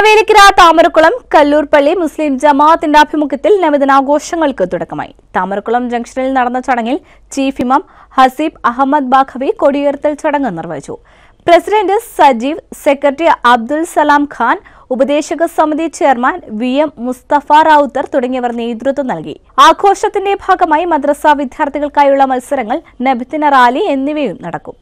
കാവേരിക്കര താമരക്കുളം കല്ലൂർപ്പള്ളി മുസ്ലിം ജമാഅത്തിന്റെ ആഭിമുഖ്യത്തിൽ നവദിനാഘോഷങ്ങൾക്ക് തുടക്കമായി താമരക്കുളം ജംഗ്ഷനിൽ നടന്ന ചടങ്ങിൽ ചീഫ് ഇമാം ഹസീബ് അഹമ്മദ് ബാഖവി കൊടിയുയർത്തൽ ചടങ്ങ് നിർവഹിച്ചു പ്രസിഡന്റ് സജീവ് സെക്രട്ടറി അബ്ദുൽ സലാം ഖാൻ ഉപദേശക സമിതി chairman V M Musthafa Rawther തുടങ്ങിയവർ നേതൃത്വം നൽകി ആഘോഷത്തിന്റെ ഭാഗമായി മദ്രസ വിദ്യാർത്ഥികൾക്കായുള്ള മത്സരങ്ങൾ നബിത്തിന റാലി എന്നിവയും നടക്കും